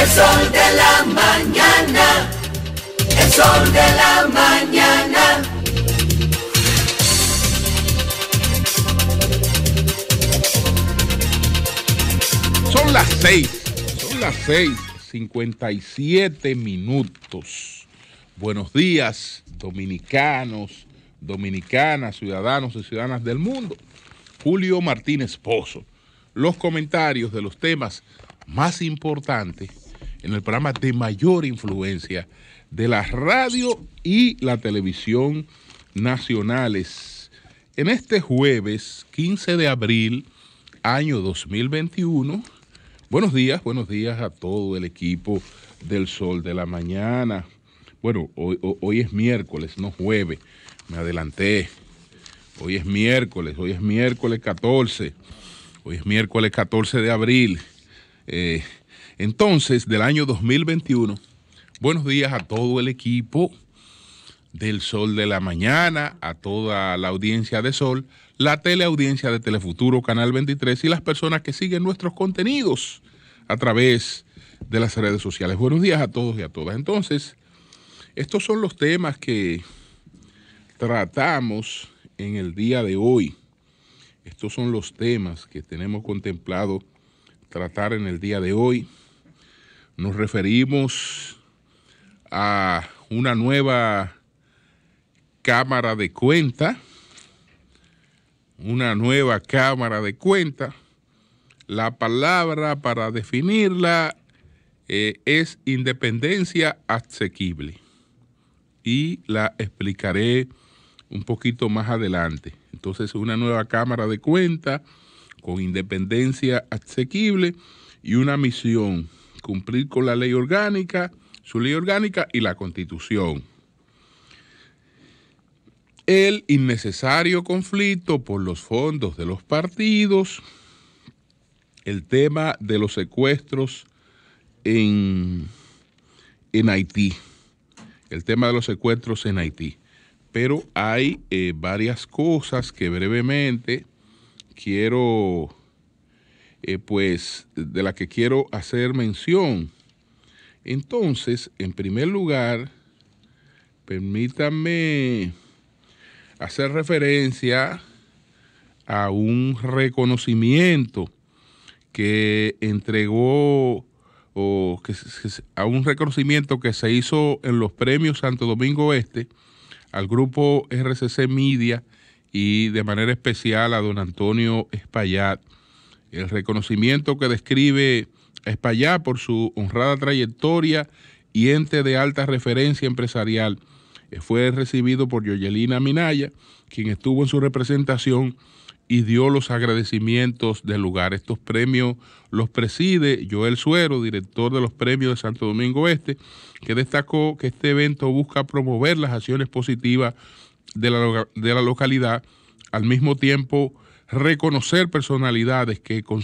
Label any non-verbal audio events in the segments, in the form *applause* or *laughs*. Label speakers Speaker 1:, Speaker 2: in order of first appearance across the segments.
Speaker 1: El sol de la mañana. El sol de la mañana. Son las seis. Son las seis. 57 minutos. Buenos días, dominicanos, dominicanas, ciudadanos y ciudadanas del mundo. Julio Martínez Pozo. Los comentarios de los temas más importantes en el programa de mayor influencia de la radio y la televisión nacionales. En este jueves 15 de abril, año 2021, buenos días, buenos días a todo el equipo del Sol de la Mañana. Bueno, hoy, es miércoles, no jueves, me adelanté. Hoy es miércoles, hoy es miércoles 14, hoy es miércoles 14 de abril. Eh, entonces, del año 2021, buenos días a todo el equipo del Sol de la Mañana, a toda la audiencia de Sol, la teleaudiencia de Telefuturo, Canal 23 y las personas que siguen nuestros contenidos a través de las redes sociales. Buenos días a todos y a todas. Entonces, estos son los temas que tratamos en el día de hoy. Estos son los temas que tenemos contemplado tratar en el día de hoy. Nos referimos a una nueva cámara de cuenta, una nueva cámara de cuenta. La palabra para definirla eh, es independencia asequible y la explicaré un poquito más adelante. Entonces, una nueva cámara de cuenta con independencia asequible y una misión cumplir con la ley orgánica, su ley orgánica y la constitución. El innecesario conflicto por los fondos de los partidos, el tema de los secuestros en, Haití, el tema de los secuestros en Haití. Pero hay eh, varias cosas que brevemente quiero eh, pues de la que quiero hacer mención. Entonces, en primer lugar, permítanme hacer referencia a un reconocimiento que entregó o a un reconocimiento que se hizo en los premios Santo Domingo Este al grupo RCC Media y de manera especial a don Antonio Espaillat el reconocimiento que describe España por su honrada trayectoria y ente de alta referencia empresarial eh, fue recibido por Yoyelina Minaya, quien estuvo en su representación y dio los agradecimientos del lugar. Estos premios los preside Joel Suero, director de los premios de Santo Domingo Este, que destacó que este evento busca promover las acciones positivas de la, de la localidad, al mismo tiempo reconocer personalidades que con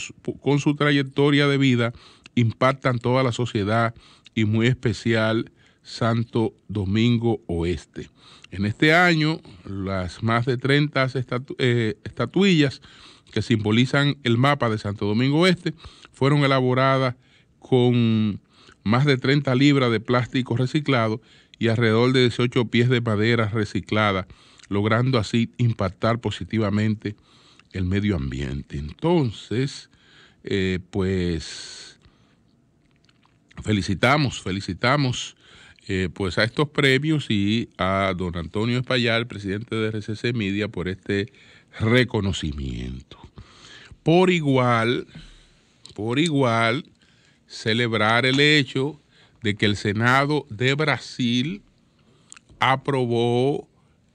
Speaker 1: su, trayectoria de vida impactan toda la sociedad y muy especial Santo Domingo Oeste. En este año, las más de 30 eh, estatuillas que simbolizan el mapa de Santo Domingo Oeste fueron elaboradas con más de 30 libras de plástico reciclado y alrededor de 18 pies de madera reciclada, logrando así impactar positivamente el medio ambiente. Entonces, eh, pues felicitamos, felicitamos eh, pues a estos premios y a don Antonio Espallar, presidente de RCC Media, por este reconocimiento. Por igual, por igual, celebrar el hecho de que el Senado de Brasil aprobó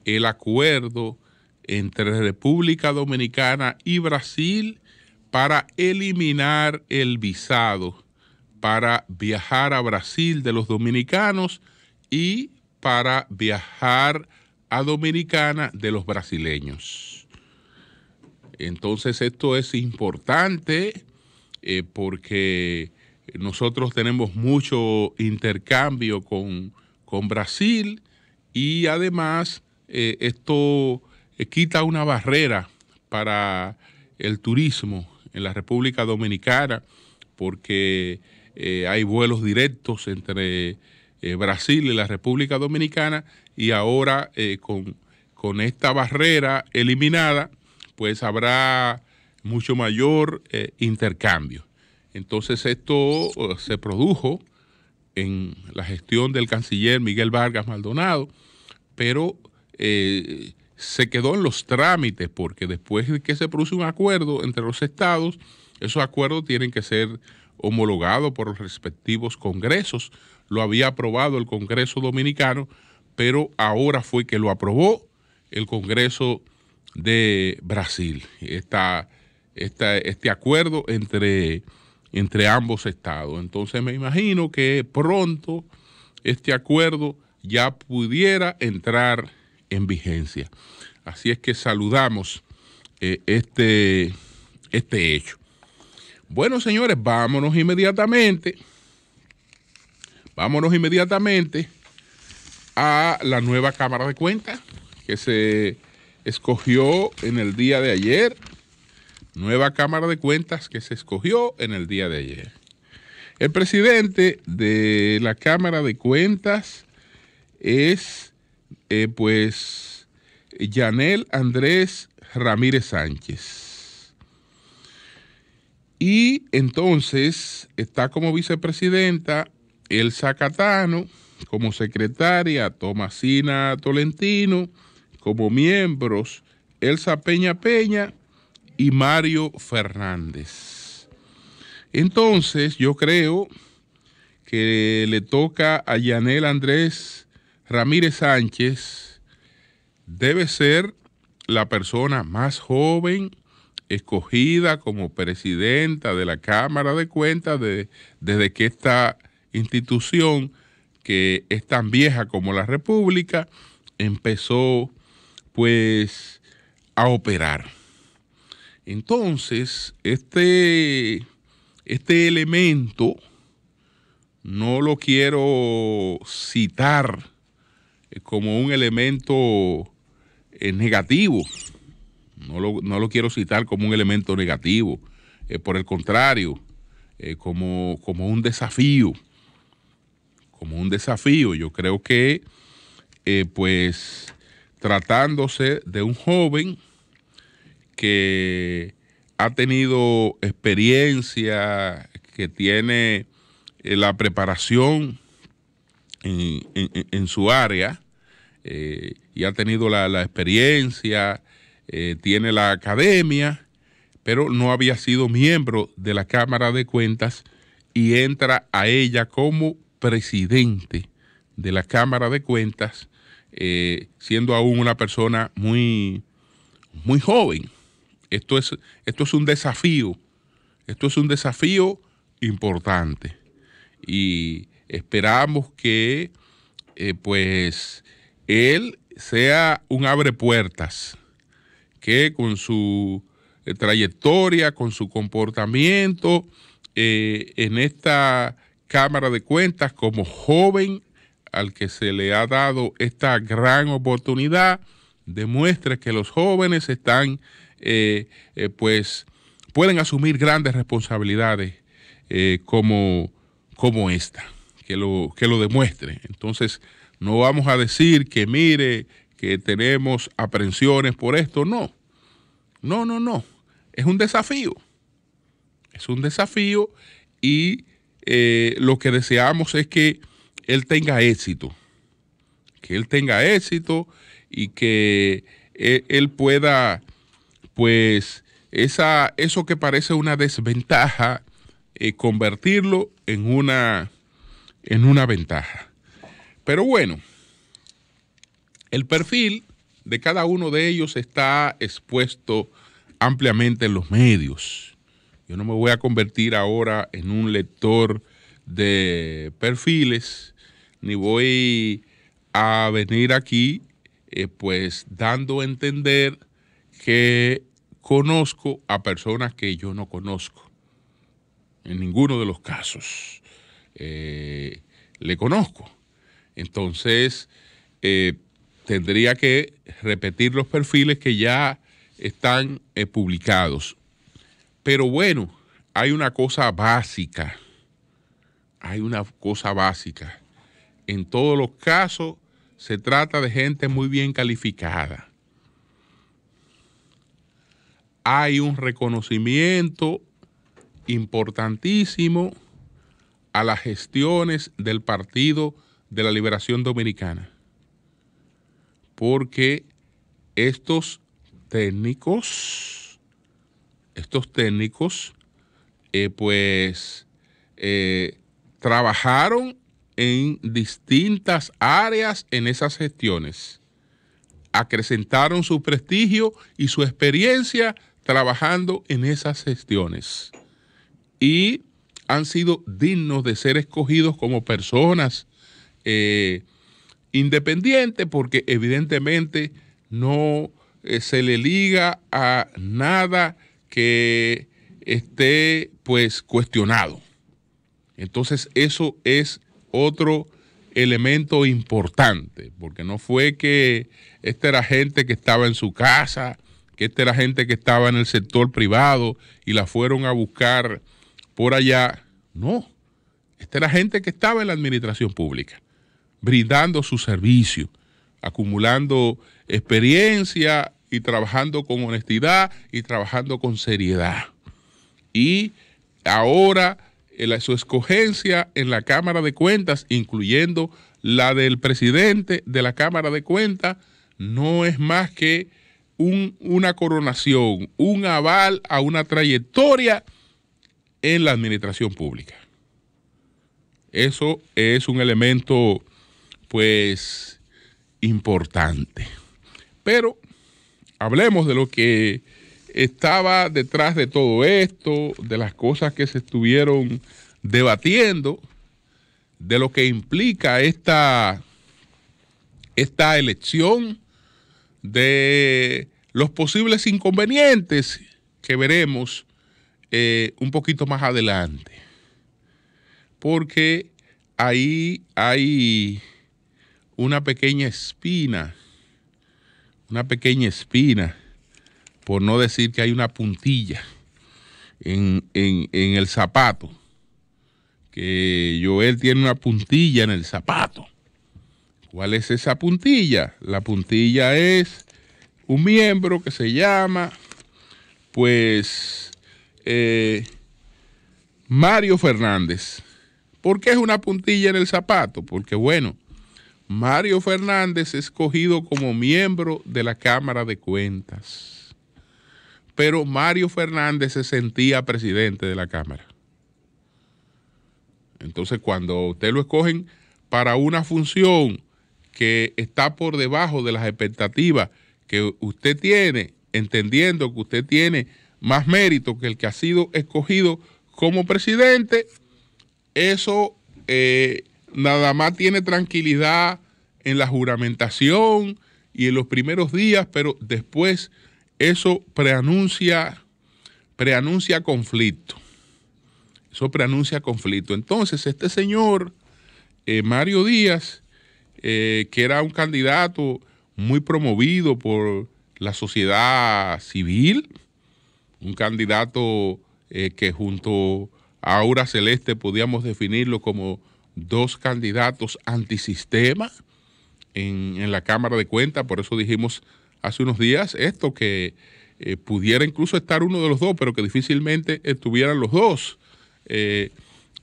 Speaker 1: el acuerdo entre República Dominicana y Brasil para eliminar el visado para viajar a Brasil de los dominicanos y para viajar a Dominicana de los brasileños. Entonces esto es importante eh, porque nosotros tenemos mucho intercambio con, Brasil y además eh, esto eh, quita una barrera para el turismo en la República Dominicana, porque eh, hay vuelos directos entre eh, Brasil y la República Dominicana, y ahora con, esta barrera eliminada, pues habrá mucho mayor intercambio. Entonces esto se produjo en la gestión del canciller Miguel Vargas Maldonado, pero se quedó en los trámites, porque después de que se produce un acuerdo entre los estados, esos acuerdos tienen que ser homologados por los respectivos congresos. Lo había aprobado el Congreso Dominicano, pero ahora fue que lo aprobó el Congreso de Brasil, este acuerdo entre, entre ambos estados. Entonces me imagino que pronto este acuerdo ya pudiera entrar en vigencia. Así es que saludamos eh, este, este hecho. Bueno, señores, vámonos inmediatamente. Vámonos inmediatamente a la nueva Cámara de Cuentas que se escogió en el día de ayer. Nueva Cámara de Cuentas que se escogió en el día de ayer. El presidente de la Cámara de Cuentas es eh, pues, Yanel Andrés Ramírez Sánchez. Y entonces está como vicepresidenta Elsa Catano, como secretaria Tomasina Tolentino, como miembros Elsa Peña Peña y Mario Fernández. Entonces yo creo que le toca a Yanel Andrés Ramírez Sánchez debe ser la persona más joven escogida como presidenta de la Cámara de Cuentas desde que esta institución, que es tan vieja como la República, empezó pues a operar. Entonces, este, este elemento no lo quiero citar como un elemento eh, negativo. No lo, quiero citar como un elemento negativo, eh, por el contrario, eh, como, un desafío, como un desafío. Yo creo que, pues, tratándose de un joven que ha tenido experiencia, que tiene la preparación en, su área eh, y ha tenido la, experiencia, eh, tiene la academia, pero no había sido miembro de la Cámara de Cuentas y entra a ella como presidente de la Cámara de Cuentas, eh, siendo aún una persona muy, muy joven. Esto es, esto es un desafío, esto es un desafío importante. Y Esperamos que eh, pues él sea un abre puertas, que con su eh, trayectoria, con su comportamiento eh, en esta Cámara de Cuentas como joven al que se le ha dado esta gran oportunidad, demuestre que los jóvenes están, pues, pueden asumir grandes responsabilidades como, como esta que lo, que lo demuestre. Entonces, no vamos a decir que mire, que tenemos aprensiones por esto, no. No, no, no. Es un desafío. Es un desafío y eh, lo que deseamos es que él tenga éxito. Que él tenga éxito y que eh, él, pueda, pues, esa, eso que parece una desventaja, eh, convertirlo en una, en una ventaja. Pero bueno, el perfil de cada uno de ellos está expuesto ampliamente en los medios. Yo no me voy a convertir ahora en un lector de perfiles, ni voy a venir aquí eh, pues dando a entender que conozco a personas que yo no conozco, en ninguno de los casos. Eh, le conozco. Entonces, eh, tendría que repetir los perfiles que ya están eh, publicados. Pero bueno, hay una cosa básica, hay una cosa básica. En todos los casos se trata de gente muy bien calificada. Hay un reconocimiento importantísimo a las gestiones del Partido de la Liberación Dominicana, porque estos técnicos, estos técnicos, eh, pues, eh, trabajaron en distintas áreas en esas gestiones, acrecentaron su prestigio y su experiencia trabajando en esas gestiones. Y han sido dignos de ser escogidos como personas eh, independientes porque evidentemente no eh, se le liga a nada que esté pues cuestionado. Entonces eso es otro elemento importante, porque no fue que esta era gente que estaba en su casa, que esta era gente que estaba en el sector privado y la fueron a buscar Ahora allá. No, esta era gente que estaba en la administración pública, brindando su servicio, acumulando experiencia y trabajando con honestidad y trabajando con seriedad. Y ahora su escogencia en la Cámara de Cuentas, incluyendo la del presidente de la Cámara de Cuentas, no es más que una coronación, un aval a una trayectoria en la administración pública. Eso es un elemento, pues, importante. Pero hablemos de lo que estaba detrás de todo esto, de las cosas que se estuvieron debatiendo, de lo que implica esta, esta elección, de los posibles inconvenientes que veremos eh, un poquito más adelante, porque ahí hay una pequeña espina, una pequeña espina, por no decir que hay una puntilla en, en, en el zapato, que Joel tiene una puntilla en el zapato. ¿Cuál es esa puntilla? La puntilla es un miembro que se llama, pues, eh, Mario Fernández. ¿Por qué es una puntilla en el zapato? Porque bueno, Mario Fernández es escogido como miembro de la Cámara de Cuentas. Pero Mario Fernández se sentía presidente de la Cámara. Entonces, cuando usted lo escogen para una función que está por debajo de las expectativas que usted tiene, entendiendo que usted tiene más mérito que el que ha sido escogido como presidente, eso eh, nada más tiene tranquilidad en la juramentación y en los primeros días, pero después eso preanuncia, preanuncia conflicto. Eso preanuncia conflicto. Entonces, este señor, eh, Mario Díaz, eh, que era un candidato muy promovido por la sociedad civil, un candidato eh, que junto a Aura Celeste podíamos definirlo como dos candidatos antisistema en, la Cámara de Cuentas, por eso dijimos hace unos días esto, que eh, pudiera incluso estar uno de los dos, pero que difícilmente estuvieran los dos eh,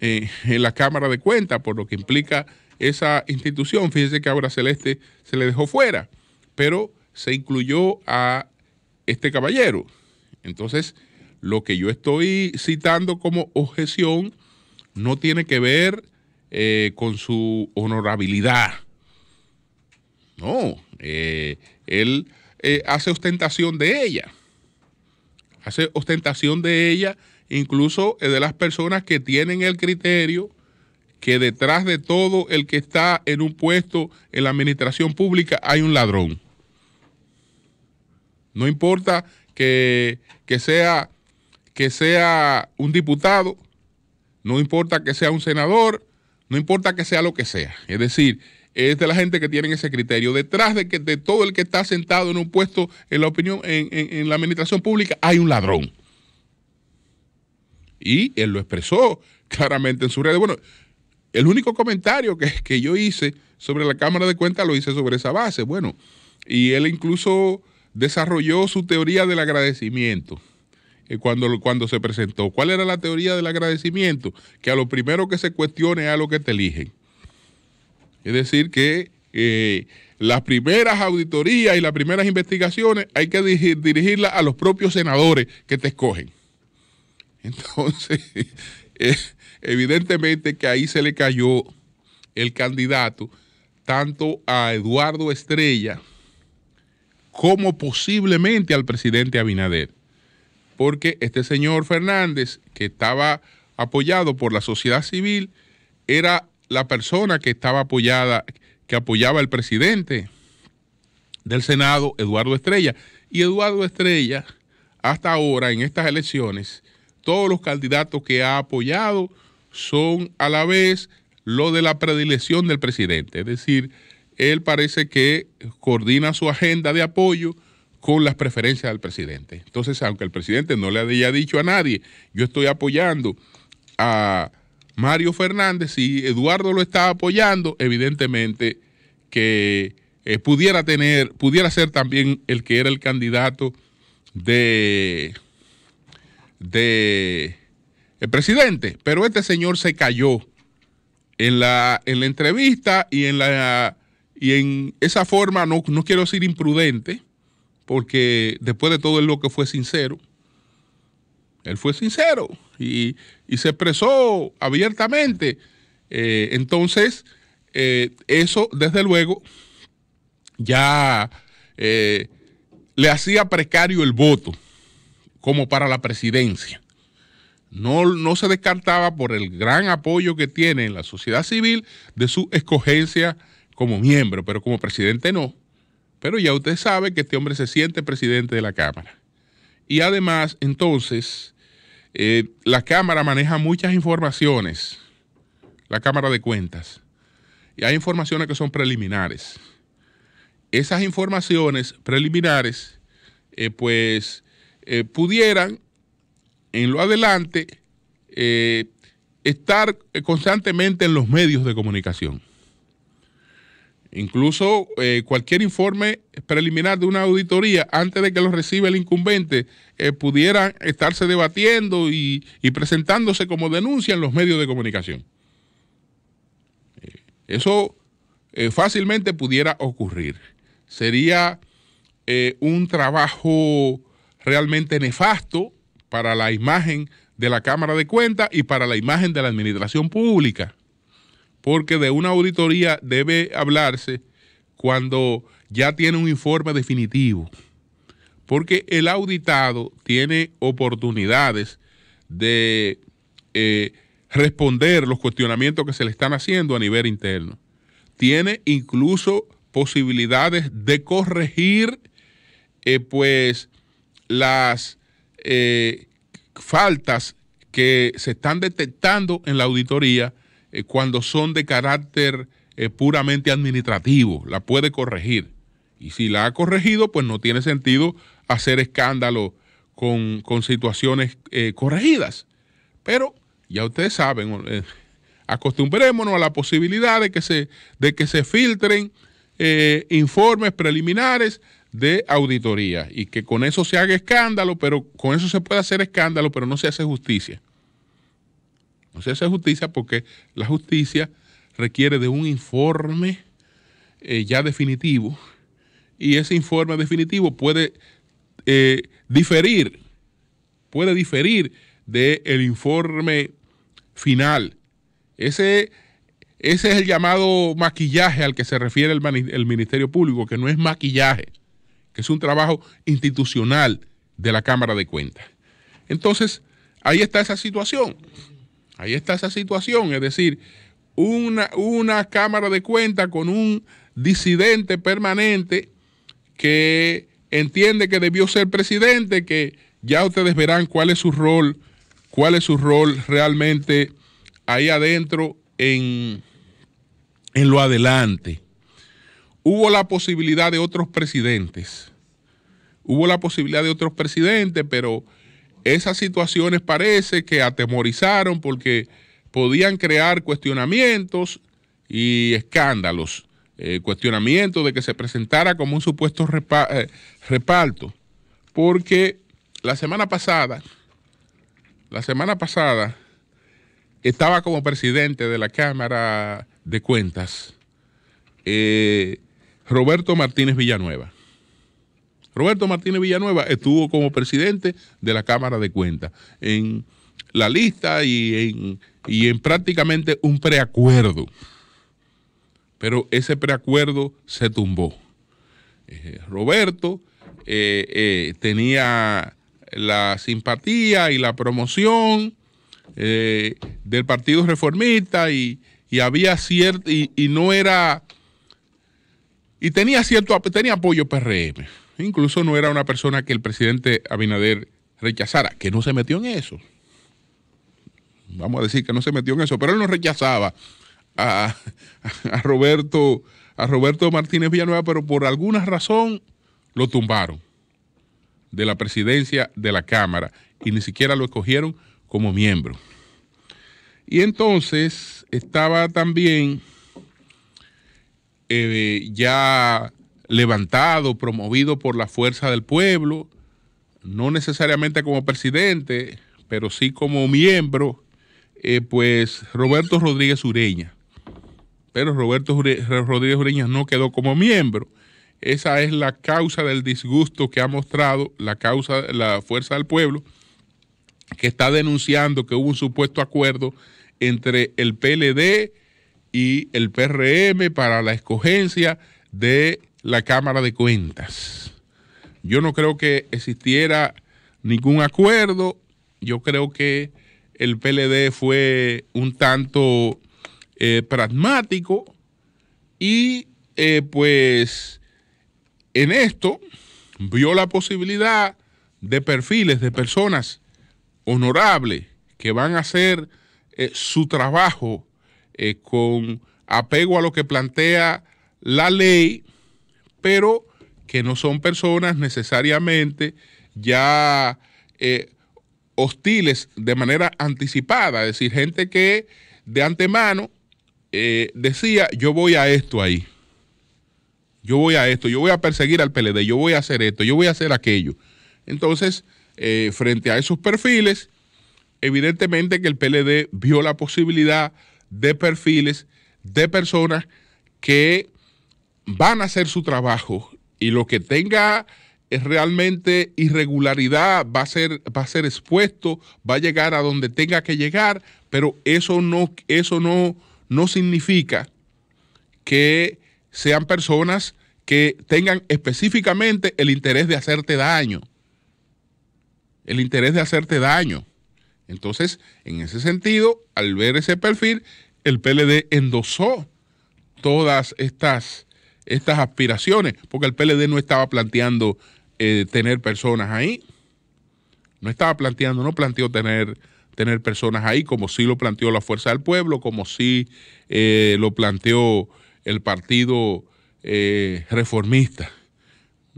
Speaker 1: en la Cámara de Cuentas, por lo que implica esa institución. Fíjense que Aura Celeste se le dejó fuera, pero se incluyó a este caballero, entonces, lo que yo estoy citando como objeción no tiene que ver eh, con su honorabilidad. No, eh, él eh, hace ostentación de ella. Hace ostentación de ella, incluso de las personas que tienen el criterio que detrás de todo el que está en un puesto en la administración pública hay un ladrón. No importa que, sea, que sea un diputado, no importa que sea un senador, no importa que sea lo que sea. Es decir, es de la gente que tiene ese criterio. Detrás de, que, de todo el que está sentado en un puesto en la opinión, en, la administración pública, hay un ladrón. Y él lo expresó claramente en su red. Bueno, el único comentario que, que yo hice sobre la Cámara de Cuentas lo hice sobre esa base. Bueno, y él incluso desarrolló su teoría del agradecimiento eh, cuando, cuando se presentó. ¿Cuál era la teoría del agradecimiento? Que a lo primero que se cuestione a lo que te eligen. Es decir, que eh, las primeras auditorías y las primeras investigaciones hay que dirigirlas a los propios senadores que te escogen. *laughs* Entonces, eh, evidentemente que ahí se le cayó el candidato tanto a Eduardo Estrella, como posiblemente al presidente Abinader. Porque este señor Fernández, que estaba apoyado por la sociedad civil, era la persona que estaba apoyada, que apoyaba al presidente del Senado, Eduardo Estrella. Y Eduardo Estrella, hasta ahora, en estas elecciones, todos los candidatos que ha apoyado son a la vez lo de la predilección del presidente. Es decir, él parece que coordina su agenda de apoyo con las preferencias del presidente. Entonces, aunque el presidente no le haya dicho a nadie, yo estoy apoyando a Mario Fernández, y Eduardo lo está apoyando, evidentemente que eh, pudiera tener, pudiera ser también el que era el candidato de, de el presidente. Pero este señor se cayó en la, en la entrevista y en la y en esa forma, no, quiero decir imprudente, porque después de todo es lo que fue sincero. Él fue sincero y, se expresó abiertamente. Eh, entonces, eh, eso, desde luego, ya eh, le hacía precario el voto como para la presidencia. No, no, se descartaba por el gran apoyo que tiene en la sociedad civil de su escogencia como miembro, pero como presidente no. Pero ya usted sabe que este hombre se siente presidente de la Cámara. Y además, entonces, eh, la Cámara maneja muchas informaciones, la Cámara de Cuentas. Y hay informaciones que son preliminares. Esas informaciones preliminares, eh, pues, eh, pudieran en lo adelante estar constantemente en los medios de comunicación. Incluso eh, cualquier informe preliminar de una auditoría antes de que lo reciba el incumbente eh, pudiera estarse debatiendo y, presentándose como denuncia en los medios de comunicación. Eh, eso fácilmente pudiera ocurrir. Sería un trabajo realmente nefasto para la imagen de la Cámara de Cuentas y para la imagen de la Administración Pública porque de una auditoría debe hablarse cuando ya tiene un informe definitivo, porque el auditado tiene oportunidades de eh, responder los cuestionamientos que se le están haciendo a nivel interno. Tiene incluso posibilidades de corregir eh, pues las eh, faltas que se están detectando en la auditoría eh, cuando son de carácter eh, puramente administrativo, la puede corregir. Y si la ha corregido, pues no tiene sentido hacer escándalo con, situaciones eh, corregidas. Pero ya ustedes saben, acostumbrémonos a la posibilidad de que se, de que se filtren informes preliminares de auditoría y que con eso se haga escándalo, pero con eso se puede hacer escándalo, pero no se hace justicia. No se hace justicia porque la justicia requiere de un informe eh, ya definitivo y ese informe definitivo puede eh, diferir, puede diferir del el informe final. Ese, ese, es el llamado maquillaje al que se refiere el, el Ministerio Público, que no es maquillaje, que es un trabajo institucional de la Cámara de Cuentas. Entonces, ahí está esa situación. Ahí está esa situación, es decir, una, una Cámara de cuenta con un disidente permanente que entiende que debió ser presidente, que ya ustedes verán cuál es su rol, cuál es su rol realmente ahí adentro en, en lo adelante. Hubo la posibilidad de otros presidentes. Hubo la posibilidad de otros presidentes, pero esas situaciones parece que atemorizaron porque podían crear cuestionamientos y escándalos. Eh, cuestionamiento cuestionamientos de que se presentara como un supuesto eh, reparto. Porque la semana pasada, la semana pasada, estaba como presidente de la Cámara de Cuentas eh, Roberto Martínez Villanueva. Roberto Martínez Villanueva estuvo como presidente de la Cámara de Cuentas en la lista y en, prácticamente un preacuerdo. Pero ese preacuerdo se tumbó. Eh, Roberto eh, eh, tenía la simpatía y la promoción del Partido Reformista y, había cierto, no era, y tenía cierto, tenía apoyo PRM Incluso no era una persona que el presidente Abinader rechazara, que no se metió en eso. Vamos a decir que no se metió en eso, pero él no rechazaba a, Roberto, a Roberto Martínez Villanueva, pero por alguna razón lo tumbaron de la presidencia de la Cámara y ni siquiera lo escogieron como miembro. Y entonces estaba también eh, ya levantado, promovido por la fuerza del pueblo, no necesariamente como presidente, pero sí como miembro, eh, pues Roberto Rodríguez Ureña. Pero Roberto Rodríguez Ureña no quedó como miembro. Esa es la causa del disgusto que ha mostrado la causa, la fuerza del pueblo, que está denunciando que hubo un supuesto acuerdo entre el PLD y el PRM para la escogencia de la Cámara de Cuentas. Yo no creo que existiera ningún acuerdo. Yo creo que el PLD fue un tanto eh, pragmático y eh, pues en esto vio la posibilidad de perfiles, de personas honorables que van a hacer eh, su trabajo con apego a lo que plantea la ley pero que no son personas necesariamente ya eh, hostiles de manera anticipada, es decir, gente que de antemano eh, decía, yo voy a esto ahí, yo voy a esto, yo voy a perseguir al PLD, yo voy a hacer esto, yo voy a hacer aquello. Entonces, eh, frente a esos perfiles, evidentemente que el PLD vio la posibilidad de perfiles de personas que van a hacer su trabajo y lo que tenga es eh, realmente irregularidad va a ser va a ser expuesto, va a llegar a donde tenga que llegar, pero eso no eso no no significa que sean personas que tengan específicamente el interés de hacerte daño. El interés de hacerte daño. Entonces, en ese sentido, al ver ese perfil, el PLD endosó todas estas estas aspiraciones, porque el PLD no estaba planteando eh, tener personas ahí. No estaba planteando, no planteó tener, tener personas ahí, como si lo planteó la Fuerza del Pueblo, como si eh, lo planteó el Partido eh, Reformista.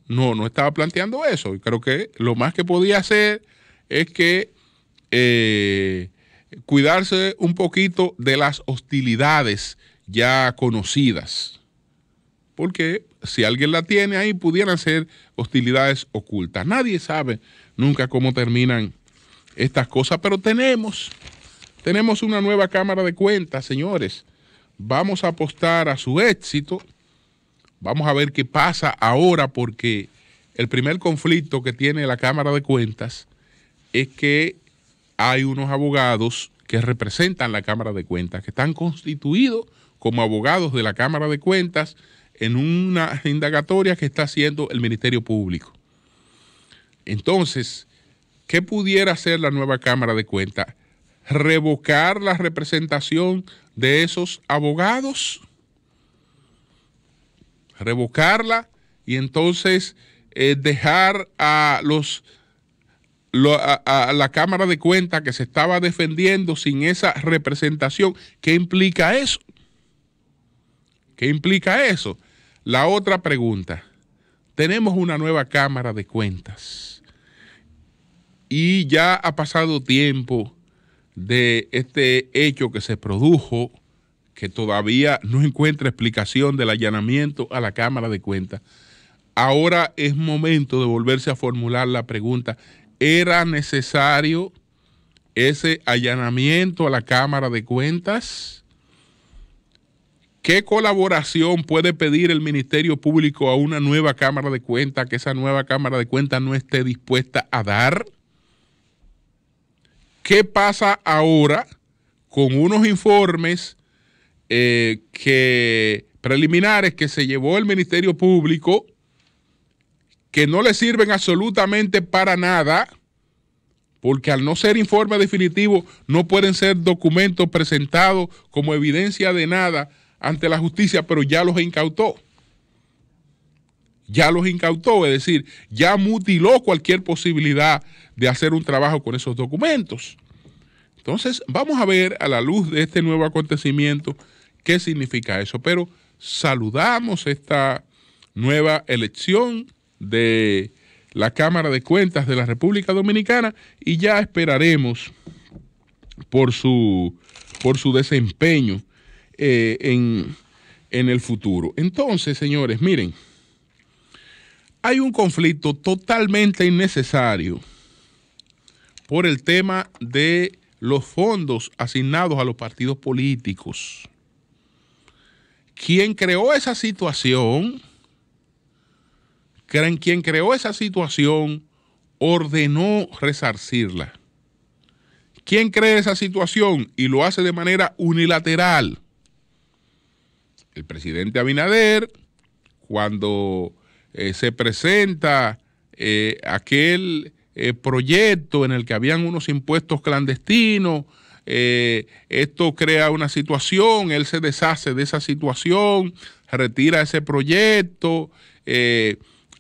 Speaker 1: No, no estaba planteando eso. Y creo que lo más que podía hacer es que cuidarse un poquito de las hostilidades ya conocidas porque si alguien la tiene ahí, pudieran ser hostilidades ocultas. Nadie sabe nunca cómo terminan estas cosas, pero tenemos, tenemos una nueva Cámara de Cuentas, señores. Vamos a apostar a su éxito. Vamos a ver qué pasa ahora, porque el primer conflicto que tiene la Cámara de Cuentas es que hay unos abogados que representan la Cámara de Cuentas, que están constituidos como abogados de la Cámara de Cuentas, en una indagatoria que está haciendo el Ministerio Público. Entonces, ¿qué pudiera hacer la nueva Cámara de Cuentas? ¿Revocar la representación de esos abogados? ¿Revocarla y entonces eh, dejar a los a, la Cámara de Cuentas que se estaba defendiendo sin esa representación. ¿Qué implica eso? ¿Qué implica eso? La otra pregunta, tenemos una nueva Cámara de Cuentas y ya ha pasado tiempo de este hecho que se produjo, que todavía no encuentra explicación del allanamiento a la Cámara de Cuentas. Ahora es momento de volverse a formular la pregunta, ¿era necesario ese allanamiento a la Cámara de Cuentas? ¿Qué colaboración puede pedir el Ministerio Público a una nueva Cámara de Cuentas que esa nueva Cámara de Cuentas no esté dispuesta a dar? ¿Qué pasa ahora con unos informes eh, preliminares que se llevó el Ministerio Público que no le sirven absolutamente para nada? porque al no ser informe definitivo no pueden ser documentos presentados como evidencia de nada ante la justicia, pero ya los incautó. Ya los incautó, es decir, ya mutiló cualquier posibilidad de hacer un trabajo con esos documentos. Entonces, vamos a ver a la luz de este nuevo acontecimiento qué significa eso. Pero saludamos esta nueva elección de la Cámara de Cuentas de la República Dominicana y ya esperaremos por su, por su desempeño eh, en, en el futuro. Entonces, señores, miren, hay un conflicto totalmente innecesario por el tema de los fondos asignados a los partidos políticos. Quien creó esa situación, quien creó esa situación, ordenó resarcirla. ¿Quién cree esa situación y lo hace de manera unilateral? el presidente Abinader, cuando eh, se presenta eh, aquel eh, proyecto en el que habían unos impuestos clandestinos, esto crea una situación, él se deshace de esa situación, retira ese proyecto,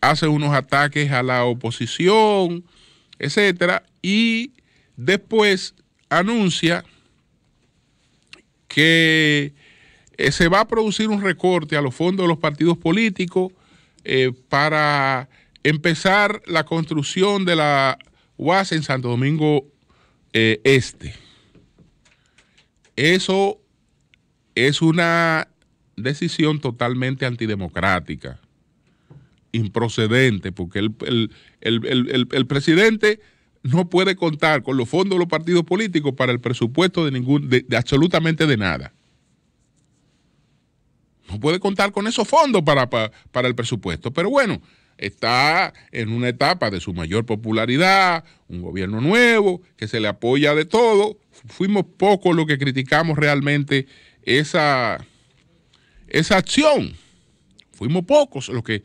Speaker 1: hace unos ataques a la oposición, etcétera, y después anuncia que eh, se va a producir un recorte a los fondos de los partidos políticos eh, para empezar la construcción de la UAS en Santo Domingo eh, Este. Eso es una decisión totalmente antidemocrática, improcedente, porque el, presidente no puede contar con los fondos de los partidos políticos para el presupuesto de ningún, de absolutamente de nada no puede contar con esos fondos para, el presupuesto. Pero bueno, está en una etapa de su mayor popularidad, un gobierno nuevo, que se le apoya de todo. Fuimos pocos los que criticamos realmente esa, esa acción. Fuimos pocos los que,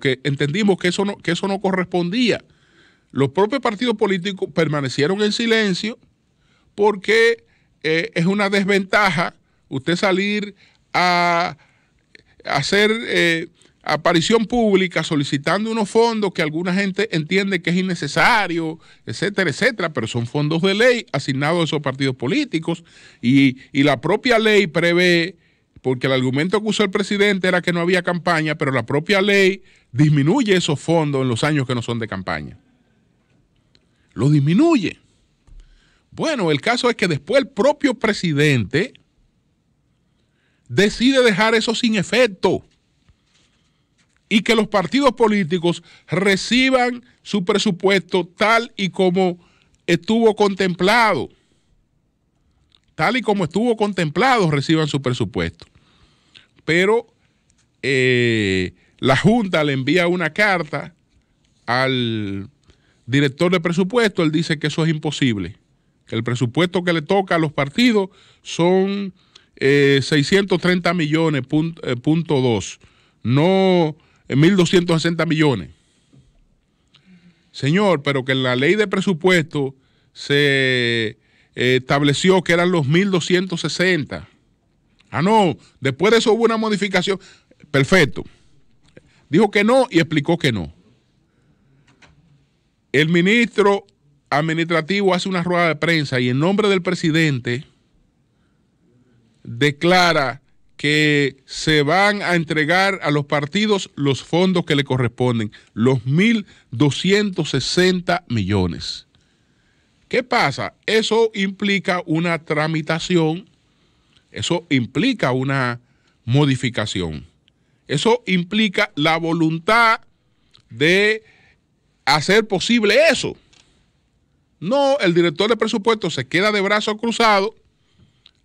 Speaker 1: que entendimos que eso, no, que eso no correspondía. Los propios partidos políticos permanecieron en silencio porque eh, es una desventaja usted salir a hacer eh, aparición pública solicitando unos fondos que alguna gente entiende que es innecesario, etcétera, etcétera, pero son fondos de ley asignados a esos partidos políticos y, y la propia ley prevé, porque el argumento que usó el presidente era que no había campaña, pero la propia ley disminuye esos fondos en los años que no son de campaña. Lo disminuye. Bueno, el caso es que después el propio presidente decide dejar eso sin efecto y que los partidos políticos reciban su presupuesto tal y como estuvo contemplado. Tal y como estuvo contemplado, reciban su presupuesto. Pero eh, la Junta le envía una carta al director de presupuesto, él dice que eso es imposible, que el presupuesto que le toca a los partidos son 630 eh, millones, eh, punto, no 1.260 eh, millones. Señor, pero que en la ley de presupuesto se estableció que eran los 1.260. Ah, no, después de eso hubo una modificación. Perfecto. Dijo que no y explicó que no. El ministro administrativo hace una rueda de prensa y en nombre del presidente declara que se van a entregar a los partidos los fondos que le corresponden, los 1.260 millones. ¿Qué pasa? Eso implica una tramitación, eso implica una modificación, eso implica la voluntad de hacer posible eso. No, el director de presupuesto se queda de brazos cruzados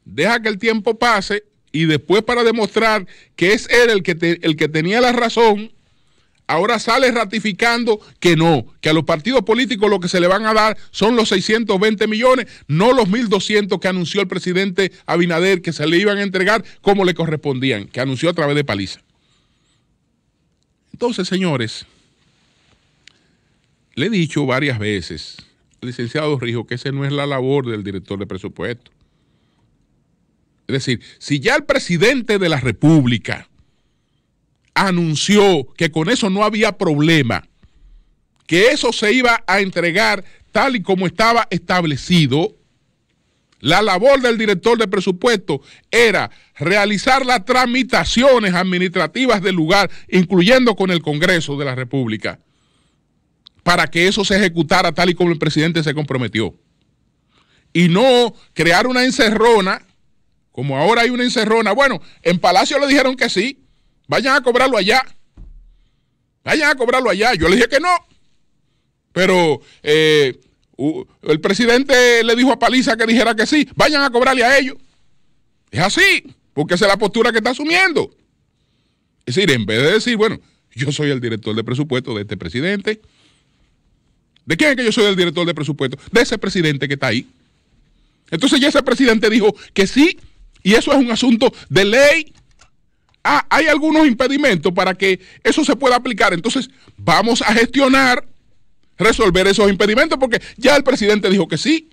Speaker 1: deja que el tiempo pase y después para demostrar que es él el que, el que tenía la razón, ahora sale ratificando que no, que a los partidos políticos lo que se le van a dar son los 620 millones, no los 1.200 que anunció el presidente Abinader que se le iban a entregar como le correspondían, que anunció a través de paliza. Entonces, señores, le he dicho varias veces, licenciado Rijo, que esa no es la labor del director de presupuesto. Es decir, si ya el presidente de la República anunció que con eso no había problema, que eso se iba a entregar tal y como estaba establecido, la labor del director de presupuesto era realizar las tramitaciones administrativas del lugar, incluyendo con el Congreso de la República, para que eso se ejecutara tal y como el presidente se comprometió. Y no crear una encerrona como ahora hay una encerrona. Bueno, en Palacio le dijeron que sí. Vayan a cobrarlo allá. Vayan a cobrarlo allá. Yo le dije que no. Pero eh, el presidente le dijo a Paliza que dijera que sí. Vayan a cobrarle a ellos. Es así, porque esa es la postura que está asumiendo. Es decir, en vez de decir, bueno, yo soy el director de presupuesto de este presidente. ¿De quién es que yo soy el director de presupuesto? De ese presidente que está ahí. Entonces ya ese presidente dijo que sí, y eso es un asunto de ley. Ah, hay algunos impedimentos para que eso se pueda aplicar. Entonces, vamos a gestionar, resolver esos impedimentos, porque ya el presidente dijo que sí.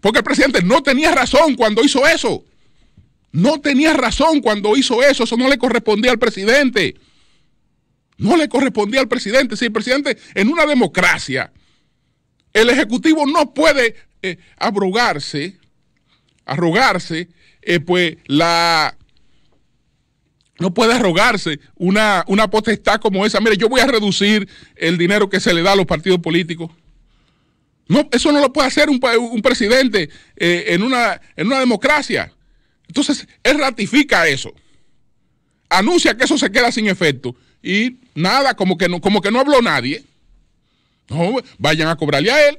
Speaker 1: Porque el presidente no tenía razón cuando hizo eso. No tenía razón cuando hizo eso. Eso no le correspondía al presidente. No le correspondía al presidente. Si el presidente, en una democracia, el Ejecutivo no puede eh, abrogarse arrogarse, eh, pues la... No puede arrogarse una, una potestad como esa. Mire, yo voy a reducir el dinero que se le da a los partidos políticos. No, eso no lo puede hacer un, presidente eh, en, una, en una democracia. Entonces, él ratifica eso. Anuncia que eso se queda sin efecto. Y nada, como que no, como que no habló nadie. No, vayan a cobrarle a él.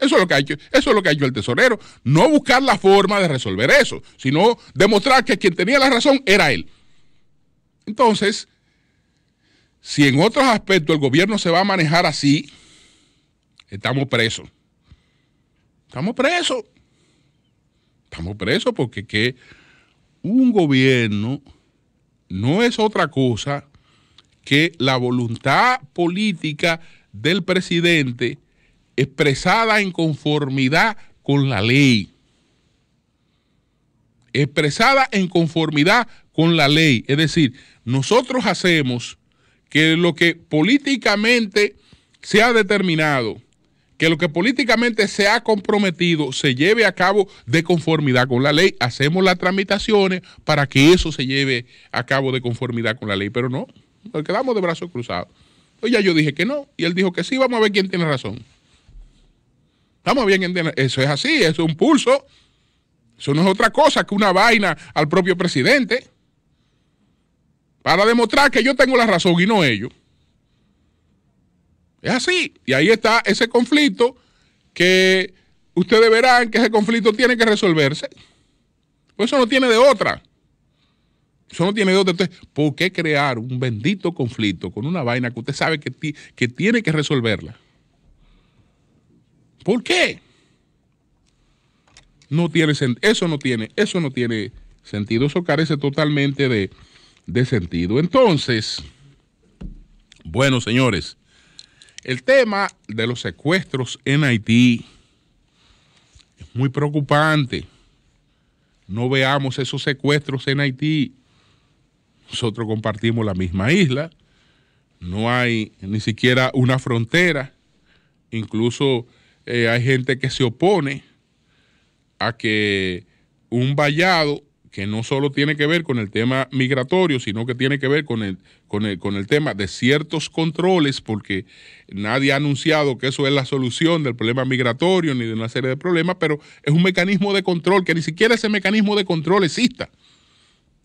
Speaker 1: Eso, es lo que ha hecho, eso es lo que el tesorero. No buscar la forma de resolver eso, sino demostrar que quien tenía la razón era él. Entonces, si en otros aspectos el gobierno se va a manejar así, estamos presos. Estamos presos. Estamos presos porque un gobierno no es otra cosa que la voluntad política del presidente expresada en conformidad con la ley. Expresada en conformidad con la ley. Es decir, nosotros hacemos que lo que políticamente se ha determinado, que lo que políticamente se ha comprometido se lleve a cabo de conformidad con la ley. Hacemos las tramitaciones para que eso se lleve a cabo de conformidad con la ley, pero no, nos quedamos de brazos cruzados. Pues ya yo dije que no, y él dijo que sí, vamos a ver quién tiene razón. Estamos bien, eso es así, eso es un pulso. Eso no es otra cosa que una vaina al propio presidente para demostrar que yo tengo la razón y no ellos. Es así. Y ahí está ese conflicto que ustedes verán que ese conflicto tiene que resolverse. Pues eso no tiene de otra. Eso no tiene de otra. Entonces, ¿por qué crear un bendito conflicto con una vaina que usted sabe que, que tiene que resolverla? ¿Por qué? No tiene eso no tiene, eso no tiene sentido, eso carece totalmente de, de sentido. Entonces, bueno, señores, el tema de los secuestros en Haití es muy preocupante. No veamos esos secuestros en Haití. Nosotros compartimos la misma isla, no hay ni siquiera una frontera, incluso eh, hay gente que se opone a que un vallado que no solo tiene que ver con el tema migratorio, sino que tiene que ver con el, con el, tema de ciertos controles, porque nadie ha anunciado que eso es la solución del problema migratorio ni de una serie de problemas, pero es un mecanismo de control, que ni siquiera ese mecanismo de control exista.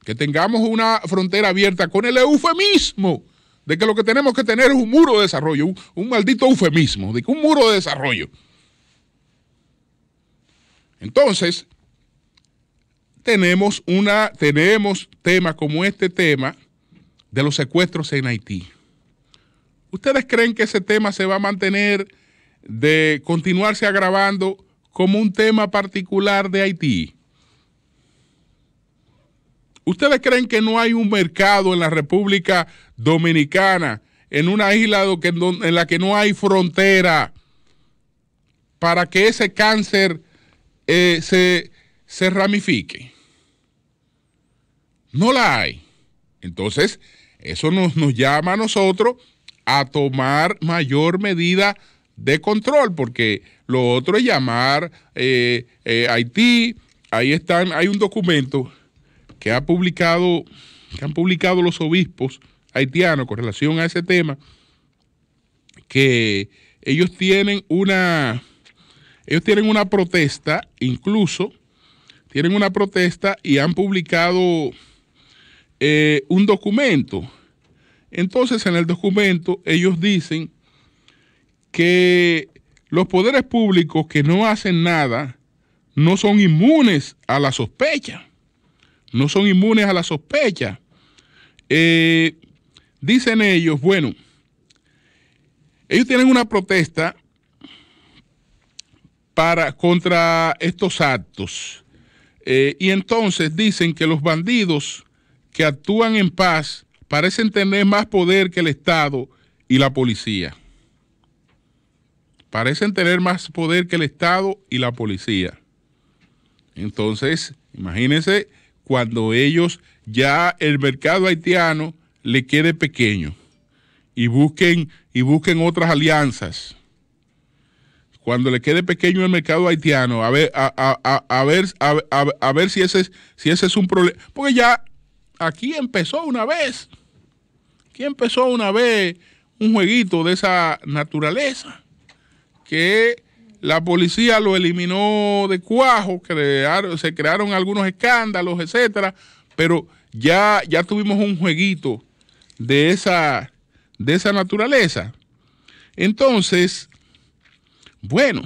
Speaker 1: Que tengamos una frontera abierta con el eufemismo de que lo que tenemos que tener es un muro de desarrollo, un, un maldito eufemismo, de que un muro de desarrollo. Entonces, tenemos, una, tenemos temas como este tema de los secuestros en Haití. ¿Ustedes creen que ese tema se va a mantener de continuarse agravando como un tema particular de Haití? ¿Ustedes creen que no hay un mercado en la República Dominicana, en una isla en la que no hay frontera, para que ese cáncer eh, se, ramifique. No la hay. Entonces, eso nos, llama a nosotros a tomar mayor medida de control, porque lo otro es llamar eh, eh, Haití. Ahí están, hay un documento que ha publicado, que han publicado los obispos haitianos con relación a ese tema, que ellos tienen una, ellos tienen una protesta, incluso, tienen una protesta y han publicado eh, un documento. Entonces, en el documento, ellos dicen que los poderes públicos que no hacen nada no son inmunes a la sospecha. No son inmunes a la sospecha. Eh, dicen ellos, bueno, ellos tienen una protesta para, contra estos actos. Eh, y entonces dicen que los bandidos que actúan en paz parecen tener más poder que el Estado y la policía. Parecen tener más poder que el Estado y la policía. Entonces, imagínense cuando ellos ya el mercado haitiano le quede pequeño y busquen y busquen otras alianzas cuando le quede pequeño el mercado haitiano, a ver, a, ver, a, ver si ese, si ese es un problema. Porque ya aquí empezó una vez, aquí empezó una vez un jueguito de esa naturaleza, que la policía lo eliminó de cuajo, se crearon algunos escándalos, etcétera, pero ya, ya tuvimos un jueguito de esa, de esa naturaleza. Entonces, bueno,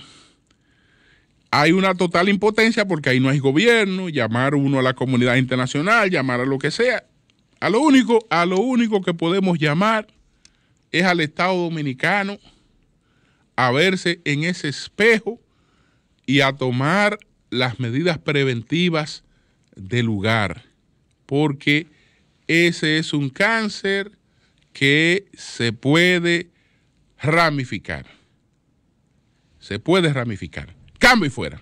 Speaker 1: hay una total impotencia porque ahí no hay gobierno, llamar uno a la comunidad internacional, llamar a lo que sea. A lo único, a lo único que podemos llamar es al Estado Dominicano a verse en ese espejo y a tomar las medidas preventivas del lugar, porque ese es un cáncer que se puede ramificar se puede ramificar. Cambio y fuera.